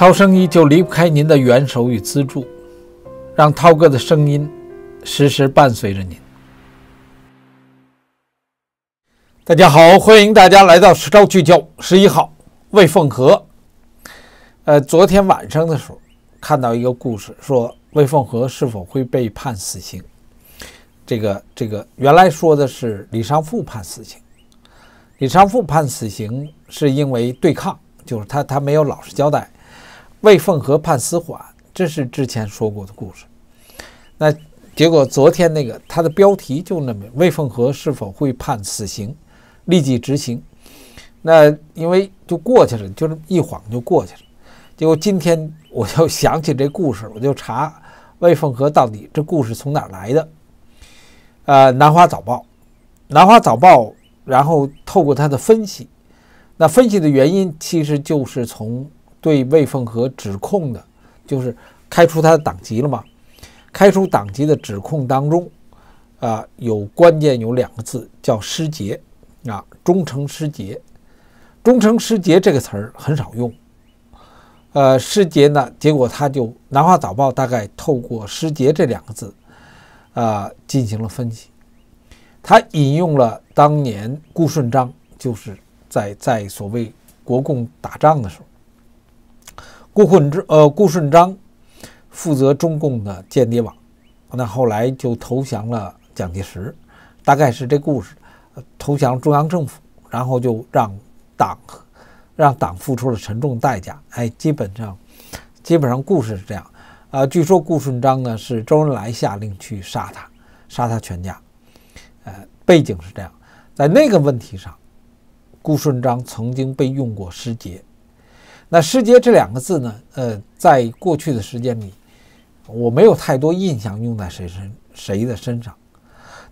涛声依旧离不开您的援手与资助，让涛哥的声音时时伴随着您。大家好，欢迎大家来到《石昭聚焦》十一号，魏凤和。呃，昨天晚上的时候看到一个故事，说魏凤和是否会被判死刑？这个这个原来说的是李昌富判死刑，李昌富判死刑是因为对抗，就是他他没有老实交代。魏凤和判死缓，这是之前说过的故事。那结果昨天那个他的标题就那么魏凤和是否会判死刑，立即执行？那因为就过去了，就这么一晃就过去了。结果今天我就想起这故事，我就查魏凤和到底这故事从哪来的。呃，《南华早报》，《南华早报》，然后透过他的分析，那分析的原因其实就是从。对魏凤和指控的，就是开除他的党籍了嘛？开除党籍的指控当中，啊，有关键有两个字叫“失节”，啊，“忠诚失节”，“忠诚失节”这个词儿很少用。呃，失节呢，结果他就《南华早报》大概透过“失节”这两个字，呃，进行了分析。他引用了当年顾顺章，就是在在所谓国共打仗的时候。顾顺之，呃，顾顺章负责中共的间谍网，那后来就投降了蒋介石，大概是这故事，投降中央政府，然后就让党，让党付出了沉重代价。哎，基本上，基本上故事是这样。啊，据说顾顺章呢是周恩来下令去杀他，杀他全家。呃，背景是这样，在那个问题上，顾顺章曾经被用过时节。那“诗节”这两个字呢？呃，在过去的时间里，我没有太多印象用在谁身谁的身上。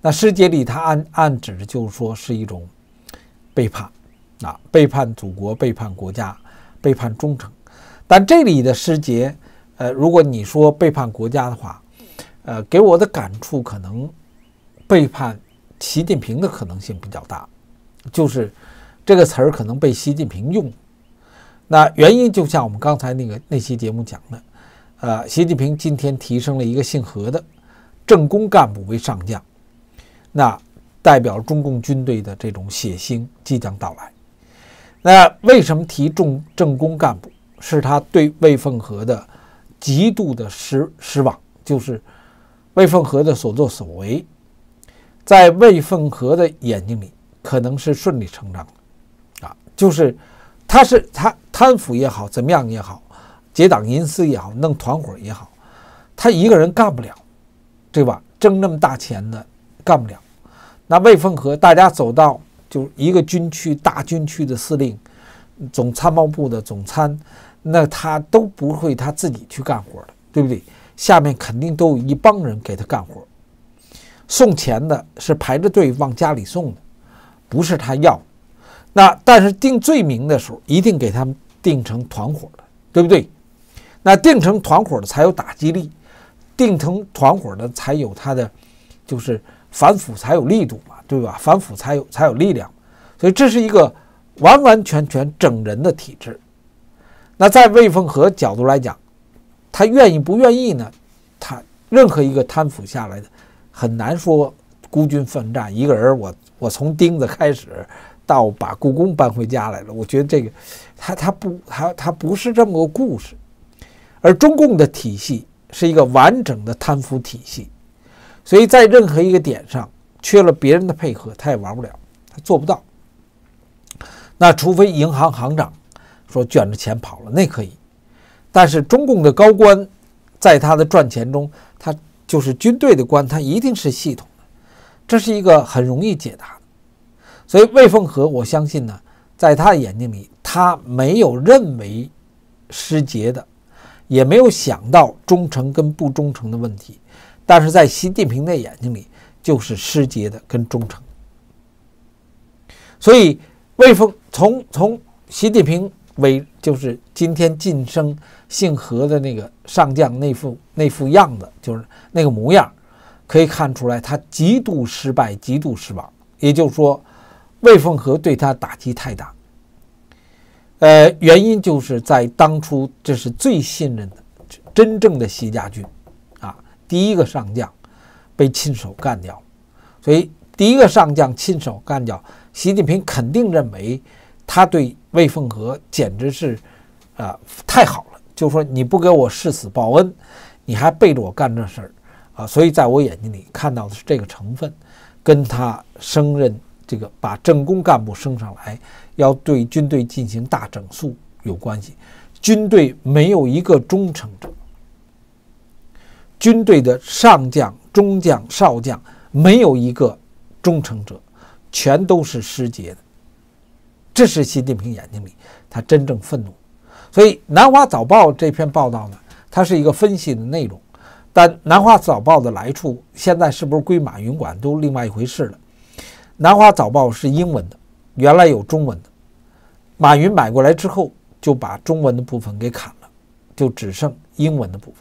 那“诗节”里，它暗暗指的就是说是一种背叛啊，背叛祖国、背叛国家、背叛忠诚。但这里的“诗节”，呃，如果你说背叛国家的话，呃，给我的感触可能背叛习近平的可能性比较大，就是这个词儿可能被习近平用。那原因就像我们刚才那个那期节目讲的，呃，习近平今天提升了一个姓何的政工干部为上将，那代表中共军队的这种血腥即将到来。那为什么提重政工干部？是他对魏凤和的极度的失失望，就是魏凤和的所作所为，在魏凤和的眼睛里可能是顺理成章的啊，就是。他是他贪腐也好，怎么样也好，结党营私也好，弄团伙也好，他一个人干不了，对吧？挣那么大钱的干不了。那魏凤和大家走到就一个军区大军区的司令，总参谋部的总参，那他都不会他自己去干活的，对不对？下面肯定都有一帮人给他干活，送钱的是排着队往家里送的，不是他要。那但是定罪名的时候，一定给他们定成团伙的，对不对？那定成团伙的才有打击力，定成团伙的才有他的，就是反腐才有力度嘛，对吧？反腐才有才有力量，所以这是一个完完全全整人的体制。那在魏凤和角度来讲，他愿意不愿意呢？他任何一个贪腐下来的，很难说孤军奋战一个人，我我从钉子开始。到把故宫搬回家来了，我觉得这个，他他不他他不是这么个故事，而中共的体系是一个完整的贪腐体系，所以在任何一个点上缺了别人的配合，他也玩不了，他做不到。那除非银行行长说卷着钱跑了，那可以，但是中共的高官在他的赚钱中，他就是军队的官，他一定是系统的，这是一个很容易解答。所以魏凤和，我相信呢，在他的眼睛里，他没有认为失节的，也没有想到忠诚跟不忠诚的问题。但是在习近平的眼睛里，就是失节的跟忠诚。所以魏凤从从习近平为就是今天晋升姓何的那个上将那副那副样子，就是那个模样，可以看出来，他极度失败，极度失望。也就是说。魏凤和对他打击太大，呃，原因就是在当初，这是最信任的、真正的习家军，啊，第一个上将被亲手干掉，所以第一个上将亲手干掉，习近平肯定认为他对魏凤和简直是啊太好了，就说你不给我誓死报恩，你还背着我干这事儿啊，所以在我眼睛里看到的是这个成分，跟他升任。这个把政工干部升上来，要对军队进行大整肃有关系。军队没有一个忠诚者，军队的上将、中将、少将没有一个忠诚者，全都是失节的。这是习近平眼睛里他真正愤怒。所以《南华早报》这篇报道呢，它是一个分析的内容，但《南华早报》的来处现在是不是归马云管都另外一回事了。《南华早报》是英文的，原来有中文的。马云买过来之后，就把中文的部分给砍了，就只剩英文的部分。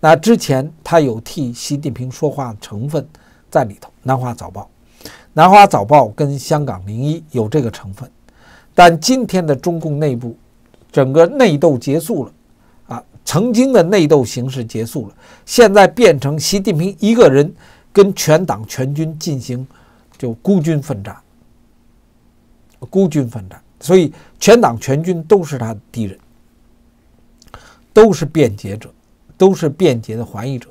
那之前他有替习近平说话成分在里头，《南华早报》《南华早报》跟香港零一有这个成分，但今天的中共内部整个内斗结束了，啊，曾经的内斗形势结束了，现在变成习近平一个人跟全党全军进行。就孤军奋战，孤军奋战，所以全党全军都是他的敌人，都是辩解者，都是辩解的怀疑者，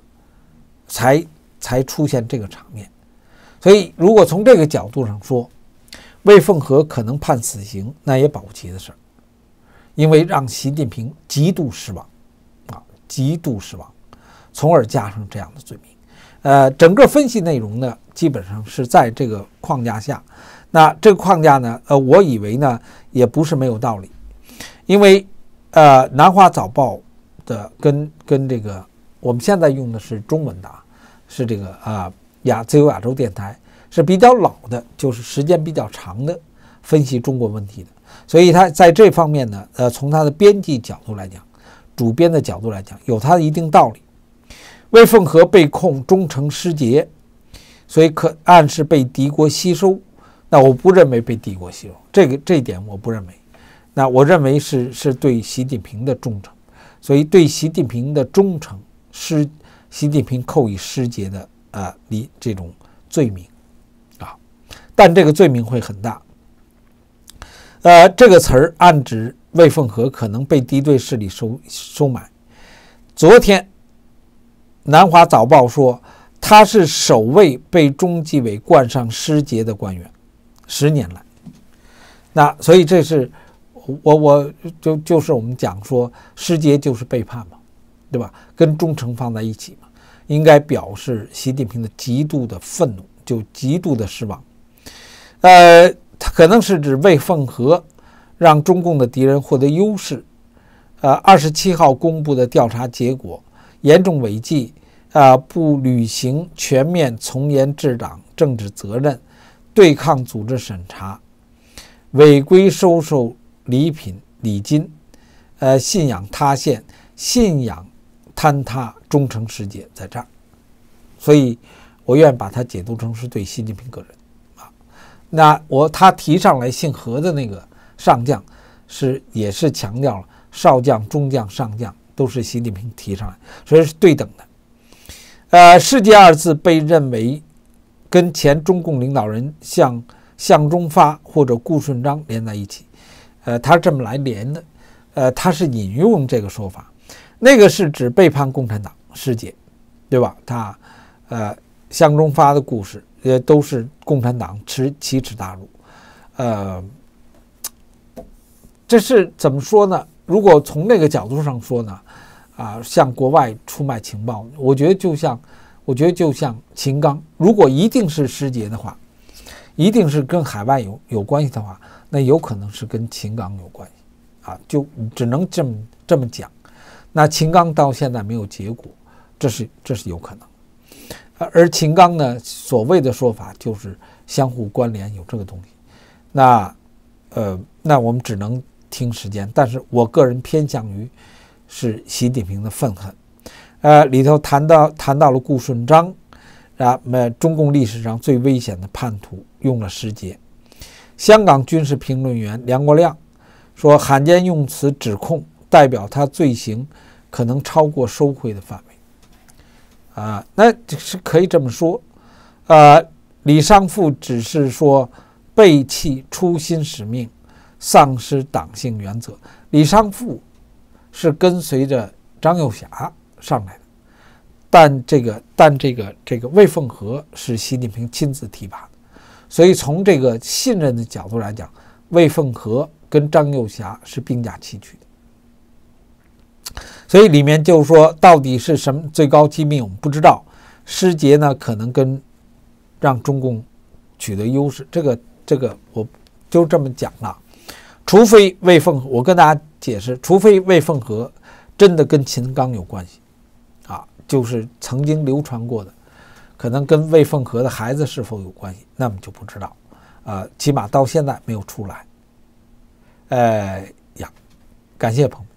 才才出现这个场面。所以，如果从这个角度上说，魏凤和可能判死刑，那也保不齐的事儿，因为让习近平极度失望，啊，极度失望，从而加上这样的罪名。呃，整个分析内容呢，基本上是在这个框架下。那这个框架呢，呃，我以为呢也不是没有道理，因为，呃，《南华早报》的跟跟这个我们现在用的是中文的，是这个啊，亚自由亚洲电台是比较老的，就是时间比较长的分析中国问题的，所以它在这方面呢，呃，从它的编辑角度来讲，主编的角度来讲，有它的一定道理。魏凤和被控忠诚失节，所以可暗示被敌国吸收。那我不认为被敌国吸收，这个这一点我不认为。那我认为是是对习近平的忠诚，所以对习近平的忠诚失，习近平扣以失节的啊，离这种罪名啊，但这个罪名会很大。呃，这个词儿暗指魏凤和可能被敌对势力收收买。昨天。南华早报说，他是首位被中纪委冠上“师节”的官员。十年来，那所以这是，我我就就是我们讲说，师节就是背叛嘛，对吧？跟忠诚放在一起嘛，应该表示习近平的极度的愤怒，就极度的失望。呃，他可能是指魏凤和让中共的敌人获得优势。呃，二十七号公布的调查结果。严重违纪，啊，不履行全面从严治党政治责任，对抗组织审查，违规收受礼品礼金，呃，信仰塌陷，信仰坍塌，忠诚世界在这儿，所以我愿把它解读成是对习近平个人，啊，那我他提上来姓何的那个上将，是也是强调了少将、中将、上将。都是习近平提上来，所以是对等的。呃，“世界”二字被认为跟前中共领导人向向忠发或者顾顺章连在一起。呃，他这么来连的。呃，他是引用这个说法，那个是指背叛共产党“世界”，对吧？他，呃，向忠发的故事也都是共产党持奇耻大辱。呃，这是怎么说呢？如果从那个角度上说呢，啊，向国外出卖情报，我觉得就像，我觉得就像秦刚，如果一定是失节的话，一定是跟海外有有关系的话，那有可能是跟秦刚有关系，啊，就只能这么这么讲。那秦刚到现在没有结果，这是这是有可能。而秦刚呢，所谓的说法就是相互关联有这个东西，那呃，那我们只能。听时间，但是我个人偏向于，是习近平的愤恨，呃，里头谈到谈到了顾顺章，啊，那中共历史上最危险的叛徒，用了十节。香港军事评论员梁国亮说，罕见用词指控，代表他罪行可能超过收贿的范围。啊，那这是可以这么说。啊，李尚富只是说背弃初心使命。丧失党性原则。李尚富是跟随着张幼霞上来的，但这个但这个这个魏凤和是习近平亲自提拔的，所以从这个信任的角度来讲，魏凤和跟张幼霞是并驾齐驱的。所以里面就是说，到底是什么最高机密，我们不知道。师杰呢，可能跟让中共取得优势。这个这个，我就这么讲了。除非魏凤，我跟大家解释，除非魏凤和真的跟秦刚有关系，啊，就是曾经流传过的，可能跟魏凤和的孩子是否有关系，那么就不知道，啊，起码到现在没有出来。哎呀，感谢朋友。